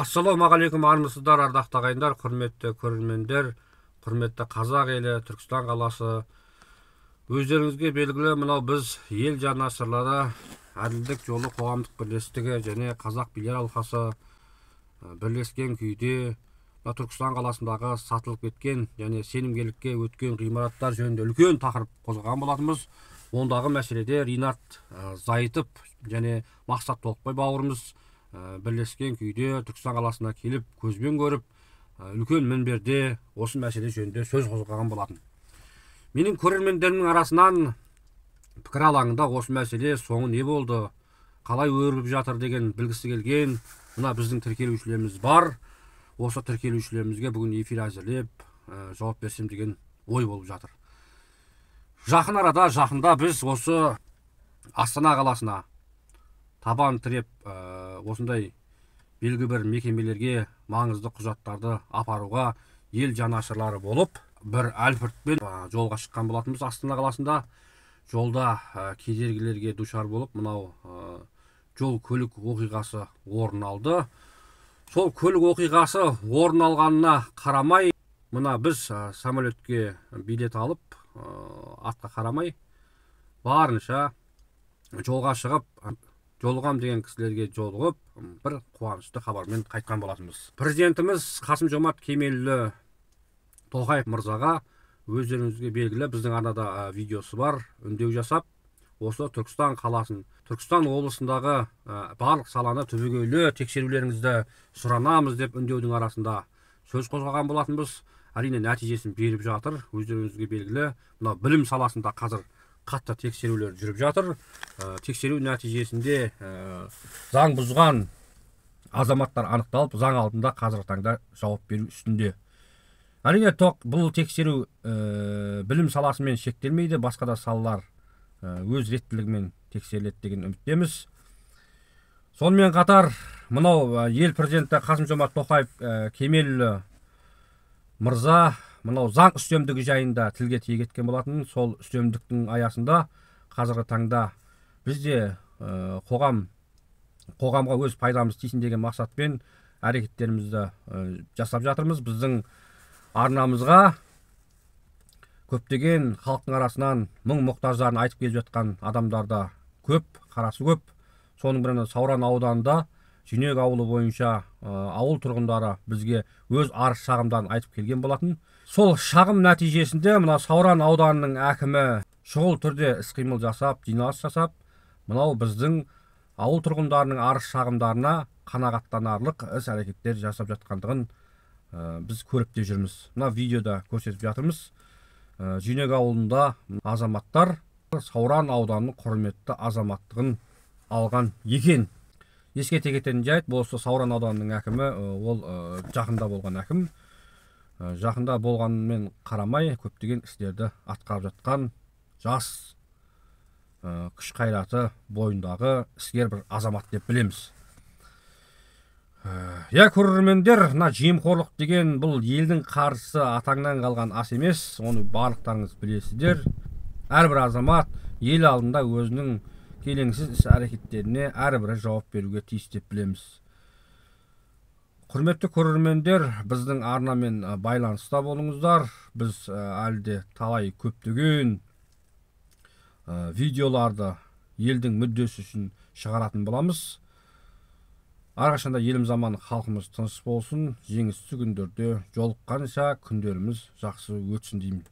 ассалаумағалейкум армысыздар ардақты ағайындар құрметті көрермендер құрметті қазақ елі түркістан қаласы өздеріңізге белгілі мынау біз ел жанашырлары әділдік жолы қоғамдық бірлестігі және қазақ билер алқасы бірлескен күйде мына түркістан қаласындағы сатылып кеткен және сенімгерлікке өткен ғимараттар жөнінде үлкен тақырып қозғаған болатынбыз ондағы мәселеде ринат зайытов және мақсат толықбай бауырымыз Ә, бірлескен күйде түркістан қаласына келіп көзбен көріп ә, үлкен мінберде осы мәселе жөнінде сөз қозғаған болатын менің көрермендерімнің арасынан пікір алаңында осы мәселе соңы не болды қалай өріп жатыр деген білгісі келген мына біздің тіркелушілеріміз бар осы тіркелушілерімізге бүгін эфир әзірлеп ә, жауап берсем деген ой болып жатыр жақын арада жақында біз осы астана қаласына табан тіреп э, осындай белгі бір мекемелерге маңызды құжаттарды апаруға ел жанашырлары болып бір әлпіртпен жолға шыққан болатынбыз астана қаласында жолда ә, кедергілерге душар болып мынау э, жол көлік оқиғасы орын алды сол көлік оқиғасы орын алғанына қарамай мына біз ә, самолетке билет алып ә, атқа қарамай барынша жолға шығып Жолғам деген кісілерге жолығып бір қуанышты хабармен қайтқан болатынбыз президентіміз қасым жомарт кемелұлы тоқаев мырзаға өздеріңізге белгілі біздің арнада видеосы бар үндеу жасап осы түркістан қаласын түркістан облысындағы барлық саланы түбегейлі тексерулеріңізді сұранамыз деп үндеудің арасында сөз қозғаған болатынбыз әрине нәтижесін беріп жатыр өздеріңізге белгілі мынау білім саласында қазір қатты тексерулер жүріп жатыр э, тексеру нәтижесінде э, заң бұзған азаматтар анықталып заң алдында қазіргі таңда жауап беру үстінде әрине тоқ, бұл тексеру ә, білім саласымен шектелмейді басқа да салалар өз реттілігімен тексеріледі деген үміттеміз сонымен қатар мынау ел президенті қасым жомарт тоқаев кемел мырза мынау заң үстемдігі жайында тілге тиек еткен болатын сол үстемдіктің аясында қазіргі таңда бізде қоғам қоғамға өз пайдамыз тисін деген мақсатпен әрекеттерімізді жасап жатырмыз біздің арнамызға көптеген халықтың арасынан мұң мұқтаждарын айтып келіп жатқан адамдар көп қарасы көп соның бірі сауран ауданында жүнек ауылы бойынша ауыл тұрғындары бізге өз арыз шағымдарын айтып келген болатын сол шағым нәтижесінде мына сауран ауданының әкімі шұғыл түрде іс қимыл жасап жиналыс жасап мынау біздің ауыл тұрғындарының арыз шағымдарына қанағаттанарлық іс әрекеттер жасап жатқандығын біз көріп те жүрміз мына видеода көрсетіп жатырмыз ә, ауылында азаматтар сауран ауданының құрметті азаматтығын алған екен еске кететін жайт бұл осы сауран ауданының әкімі ол жақында болған әкім жақында болғанымен қарамай көптеген істерді атқарып жатқан жас күш қайраты бойындағы іскер бір азамат деп білеміз иә көрермендер мына жемқорлық деген бұл елдің қарсы атаңнан қалған ас емес оны барлықтарыңыз білесіздер әрбір азамат ел алдында өзінің келеңсіз іс әрекеттеріне әрбірі жауап беруге тиіс деп білеміз құрметті көрермендер біздің арнамен байланыста болыңыздар біз әлде талай көптеген видеоларды елдің мүддесі үшін шығаратын боламыз әрқашанда еліміз аман халқымыз тыныш болсын жеңісті күндерде жолыққанша күндеріміз жақсы өтсін деймін